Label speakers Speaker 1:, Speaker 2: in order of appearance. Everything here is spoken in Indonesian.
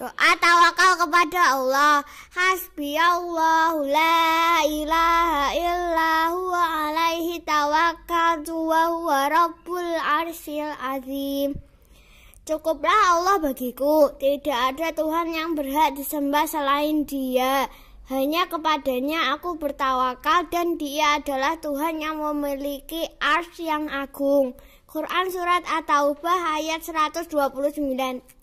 Speaker 1: Doa tawakal kepada Allah. Hasbi Allah la ilaha illa alaihi tawakkaltu wa huwa rabbul arsil azim. Cukuplah Allah bagiku, tidak ada Tuhan yang berhak disembah selain dia. Hanya kepadanya aku bertawakal dan dia adalah Tuhan yang
Speaker 2: memiliki ars yang agung. Quran Surat At-Taubah ayat
Speaker 3: 129